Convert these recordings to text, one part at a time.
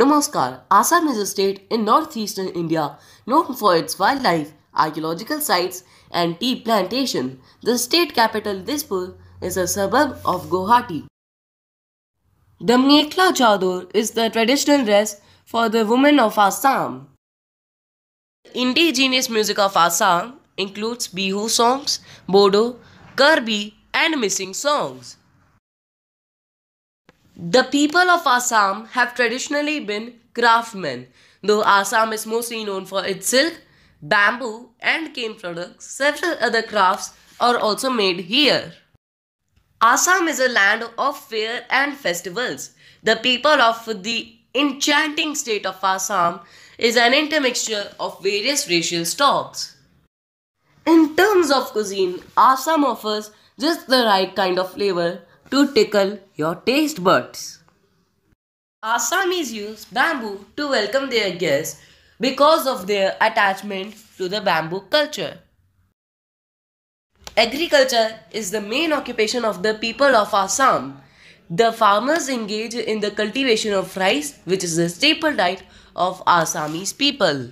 Namaskar, Assam is a state in northeastern India known for its wildlife, archaeological sites, and tea plantation. The state capital, Dispur, is a suburb of Guwahati. The Mekla Chador is the traditional dress for the women of Assam. Indigenous music of Assam includes Bihu songs, Bodo, Kirby, and missing songs. The people of Assam have traditionally been craftsmen, though Assam is mostly known for its silk, bamboo, and cane products. Several other crafts are also made here. Assam is a land of fair and festivals. The people of the enchanting state of Assam is an intermixture of various racial stocks. In terms of cuisine, Assam offers just the right kind of flavor to tickle your taste buds. Assamese use bamboo to welcome their guests because of their attachment to the bamboo culture. Agriculture is the main occupation of the people of Assam. The farmers engage in the cultivation of rice, which is the staple diet of Assamese people.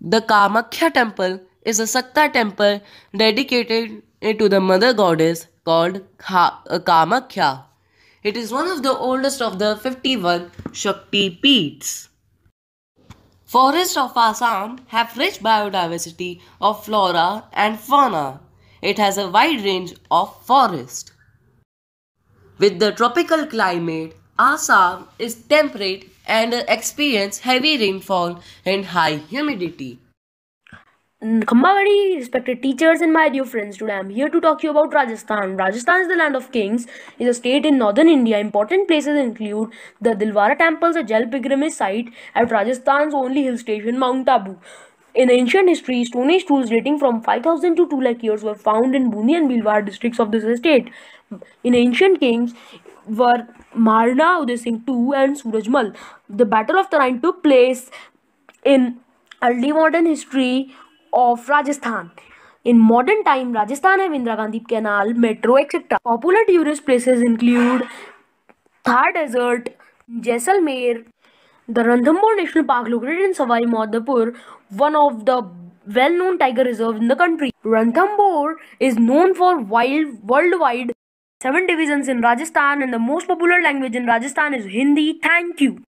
The Kamakhya temple is a Sakta temple dedicated to the mother goddess called uh, Kamakhya. It is one of the oldest of the 51 Shakti Peeths. Forests of Assam have rich biodiversity of flora and fauna. It has a wide range of forest. With the tropical climate, Assam is temperate and experience heavy rainfall and high humidity. Mm, Khambhavadi, respected teachers and my dear friends, today I am here to talk to you about Rajasthan. Rajasthan is the land of kings, is a state in northern India. Important places include the Dilwara temples, a Jal pilgrimage site at Rajasthan's only hill station, Mount Abu. In ancient history, stone age tools dating from 5000 to 2 lakh years were found in Buni and Bilwara districts of this state. In ancient kings were Marna Uday Singh II and Surajmal. The Battle of Tarain took place in early modern history of Rajasthan. In modern time, Rajasthan have Indira Gandhi Canal, metro, etc. Popular tourist places include Thar Desert, Jaisalmer, the Ranthambore National Park located in Sawai Madhopur, one of the well-known tiger reserves in the country. Ranthambore is known for wild worldwide seven divisions in Rajasthan and the most popular language in Rajasthan is Hindi. Thank you.